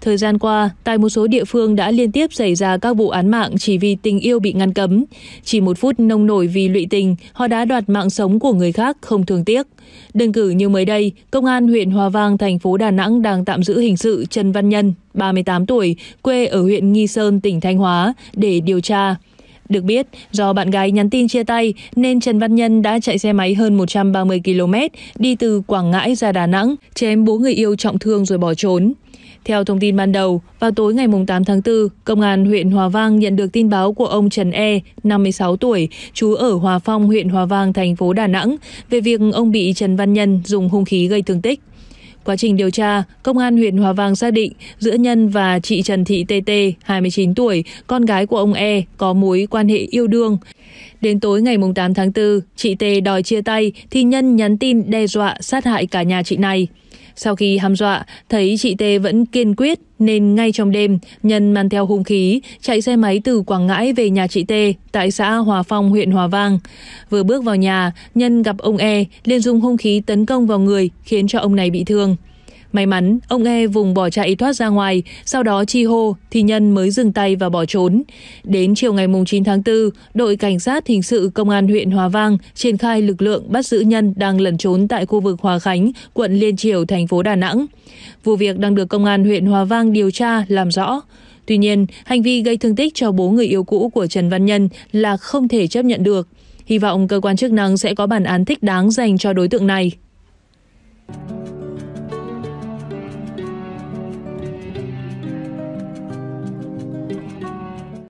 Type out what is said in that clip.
Thời gian qua, tại một số địa phương đã liên tiếp xảy ra các vụ án mạng chỉ vì tình yêu bị ngăn cấm. Chỉ một phút nông nổi vì lụy tình, họ đã đoạt mạng sống của người khác không thương tiếc. Đơn cử như mới đây, Công an huyện Hòa Vang, thành phố Đà Nẵng đang tạm giữ hình sự Trần Văn Nhân, 38 tuổi, quê ở huyện Nghi Sơn, tỉnh Thanh Hóa, để điều tra. Được biết, do bạn gái nhắn tin chia tay nên Trần Văn Nhân đã chạy xe máy hơn 130 km đi từ Quảng Ngãi ra Đà Nẵng, chém bố người yêu trọng thương rồi bỏ trốn. Theo thông tin ban đầu, vào tối ngày 8 tháng 4, Công an huyện Hòa Vang nhận được tin báo của ông Trần E, 56 tuổi, trú ở Hòa Phong, huyện Hòa Vang, thành phố Đà Nẵng, về việc ông bị Trần Văn Nhân dùng hung khí gây thương tích. Quá trình điều tra, Công an huyện Hòa Vang xác định giữa Nhân và chị Trần Thị TT, 29 tuổi, con gái của ông E, có mối quan hệ yêu đương. Đến tối ngày 8 tháng 4, chị T đòi chia tay thì Nhân nhắn tin đe dọa sát hại cả nhà chị này. Sau khi hăm dọa, thấy chị T vẫn kiên quyết nên ngay trong đêm, Nhân mang theo hung khí, chạy xe máy từ Quảng Ngãi về nhà chị T tại xã Hòa Phong, huyện Hòa Vang. Vừa bước vào nhà, Nhân gặp ông E, liền dùng hung khí tấn công vào người khiến cho ông này bị thương. May mắn, ông E vùng bỏ chạy thoát ra ngoài, sau đó chi hô thì Nhân mới dừng tay và bỏ trốn. Đến chiều ngày 9 tháng 4, đội cảnh sát hình sự công an huyện Hòa Vang triển khai lực lượng bắt giữ Nhân đang lẩn trốn tại khu vực Hòa Khánh, quận Liên Triều, thành phố Đà Nẵng. Vụ việc đang được công an huyện Hòa Vang điều tra làm rõ. Tuy nhiên, hành vi gây thương tích cho bố người yêu cũ của Trần Văn Nhân là không thể chấp nhận được. Hy vọng cơ quan chức năng sẽ có bản án thích đáng dành cho đối tượng này.